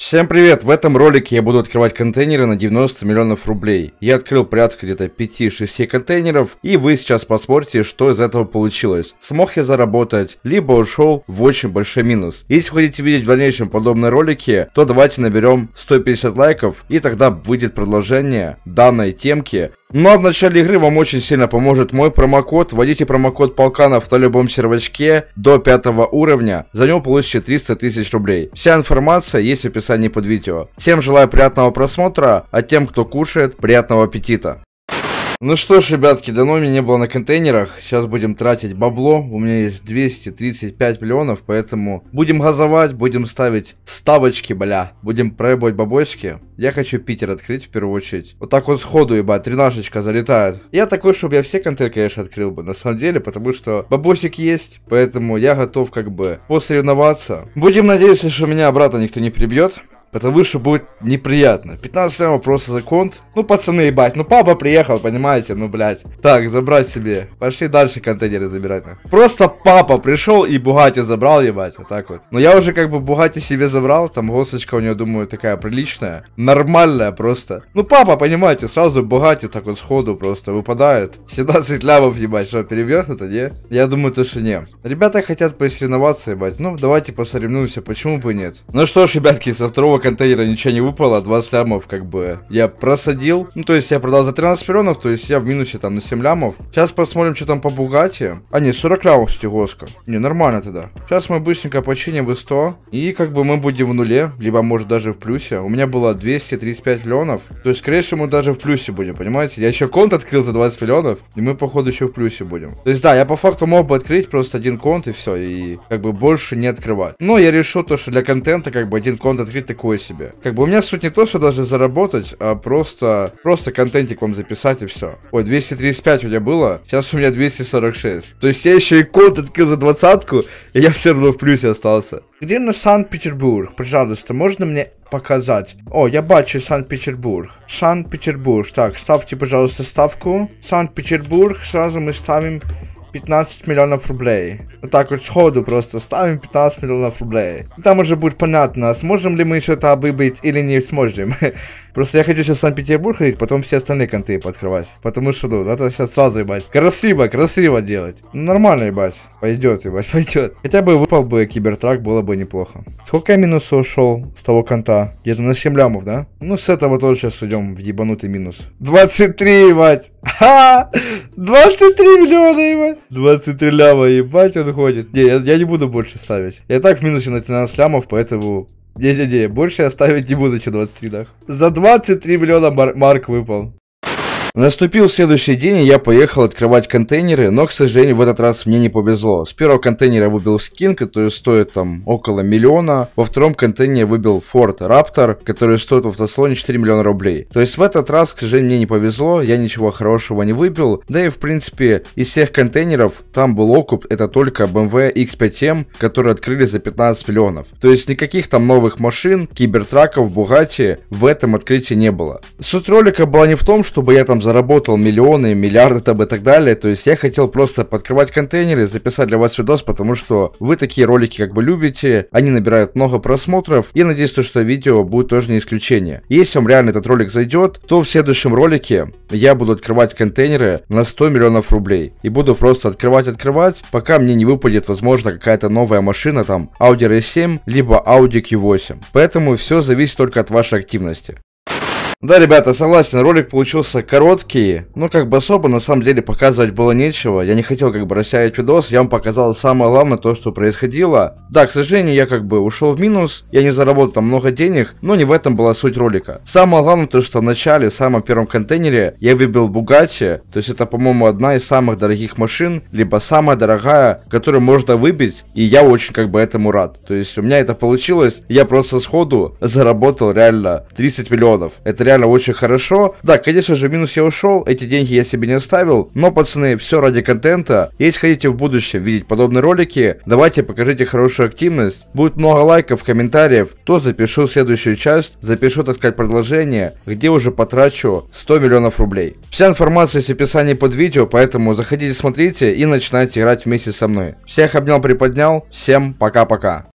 Всем привет! В этом ролике я буду открывать контейнеры на 90 миллионов рублей. Я открыл порядка где-то 5-6 контейнеров, и вы сейчас посмотрите, что из этого получилось. Смог я заработать, либо ушел в очень большой минус. Если хотите видеть в дальнейшем подобные ролики, то давайте наберем 150 лайков, и тогда выйдет продолжение данной темки но в начале игры вам очень сильно поможет мой промокод. Вводите промокод Полканов на любом сервачке до пятого уровня. За него получите 300 тысяч рублей. Вся информация есть в описании под видео. Всем желаю приятного просмотра, а тем, кто кушает, приятного аппетита. Ну что ж, ребятки, давно меня не было на контейнерах. Сейчас будем тратить бабло. У меня есть 235 миллионов, поэтому будем газовать, будем ставить ставочки, бля. Будем проебывать бабочки. Я хочу Питер открыть в первую очередь. Вот так вот сходу, ебать, тринашечка залетает. Я такой, чтобы я все контейнеры, конечно, открыл бы, на самом деле, потому что бабосик есть, поэтому я готов как бы посоревноваться. Будем надеяться, что меня обратно никто не прибьет. Потому что будет неприятно. 15 лямов просто за конт. Ну, пацаны, ебать. Ну, папа приехал, понимаете? Ну, блядь. Так, забрать себе. Пошли дальше контейнеры забирать. На. Просто папа пришел и Бугати забрал, ебать. Вот так вот. Но я уже как бы Бугати себе забрал. Там госточка у него, думаю, такая приличная. Нормальная просто. Ну, папа, понимаете, сразу Бугати так вот сходу просто выпадает. 17 лямов, ебать. Что, перебьет это, не? Я думаю, то, что не. Ребята хотят посоревноваться, ебать. Ну, давайте посоревнуемся. Почему бы нет? Ну что ж, ребятки, со второго контейнера ничего не выпало, 20 а лямов как бы я просадил. Ну, то есть я продал за 13 миллионов, то есть я в минусе там на 7 лямов. Сейчас посмотрим, что там по Бугати. А, не, 40 лямов, кстати, Госка. Не, нормально тогда. Сейчас мы быстренько починим и 100, и как бы мы будем в нуле, либо может даже в плюсе. У меня было 235 миллионов, то есть, скорее всего, мы даже в плюсе будем, понимаете? Я еще конт открыл за 20 миллионов, и мы, походу, еще в плюсе будем. То есть, да, я по факту мог бы открыть просто один конт и все, и как бы больше не открывать. Но я решил то, что для контента как бы один конт открыть такой такое себе. Как бы у меня суть не то, что даже заработать, а просто, просто контентик вам записать и все. Ой, 235 у меня было, сейчас у меня 246. То есть я еще и код открыл за двадцатку, и я все равно в плюсе остался. Где на Санкт-Петербург? Пожалуйста, можно мне показать. О, я бачу Санкт-Петербург. Санкт-Петербург. Так, ставьте, пожалуйста, ставку. Санкт-Петербург. Сразу мы ставим 15 миллионов рублей. Вот так вот сходу просто ставим 15 миллионов рублей. там уже будет понятно, сможем ли мы что-то выбить или не сможем. Просто я хочу сейчас в Санкт-Петербург ходить, потом все остальные конты подкрывать. Потому что, ну, надо сейчас сразу, ебать, красиво, красиво делать. Ну, нормально, ебать, пойдет, ебать, пойдет. Хотя бы выпал бы кибертрак, было бы неплохо. Сколько я минуса ушел с того конта? Где-то на 7 лямов, да? Ну, с этого тоже сейчас уйдем в ебанутый минус. 23, ебать! Ха! 23 миллиона, ебать! 23 ляма, ебать, он ходит. Не, я, я не буду больше ставить. Я так в минусе на 13 лямов, поэтому... Не-не-не, больше я ставить не буду, чем 23, нах. За 23 миллиона мар марк выпал. Наступил следующий день, и я поехал открывать контейнеры, но, к сожалению, в этот раз мне не повезло. С первого контейнера я выбил скин, который стоит там около миллиона. Во втором контейнере выбил Ford Raptor, который стоит в автосалоне 4 миллиона рублей. То есть в этот раз, к сожалению, мне не повезло, я ничего хорошего не выбил. Да и, в принципе, из всех контейнеров там был окуп, это только BMW X5M, который открыли за 15 миллионов. То есть никаких там новых машин, кибертраков, Бугати в этом открытии не было. Суть ролика была не в том, чтобы я там там заработал миллионы, миллиарды там и так далее. То есть я хотел просто подкрывать контейнеры, записать для вас видос, потому что вы такие ролики как бы любите, они набирают много просмотров. И надеюсь, то, что видео будет тоже не исключение. Если вам реально этот ролик зайдет, то в следующем ролике я буду открывать контейнеры на 100 миллионов рублей. И буду просто открывать, открывать, пока мне не выпадет, возможно, какая-то новая машина, там, Audi R7, либо Audi Q8. Поэтому все зависит только от вашей активности. Да, ребята, согласен, ролик получился короткий, но как бы особо на самом деле показывать было нечего. Я не хотел как бы растягивать видос, я вам показал самое главное то, что происходило. Да, к сожалению, я как бы ушел в минус, я не заработал там много денег, но не в этом была суть ролика. Самое главное то, что в начале, в самом первом контейнере я выбил Бугати, то есть это, по-моему, одна из самых дорогих машин, либо самая дорогая, которую можно выбить, и я очень как бы этому рад. То есть у меня это получилось, я просто сходу заработал реально 30 миллионов. Это реально очень хорошо. Да, конечно же, минус я ушел, эти деньги я себе не оставил, но, пацаны, все ради контента. Если хотите в будущем видеть подобные ролики, давайте покажите хорошую активность. Будет много лайков, комментариев, то запишу следующую часть, запишу, так сказать, продолжение, где уже потрачу 100 миллионов рублей. Вся информация есть в описании под видео, поэтому заходите, смотрите и начинайте играть вместе со мной. Всех обнял, приподнял, всем пока-пока.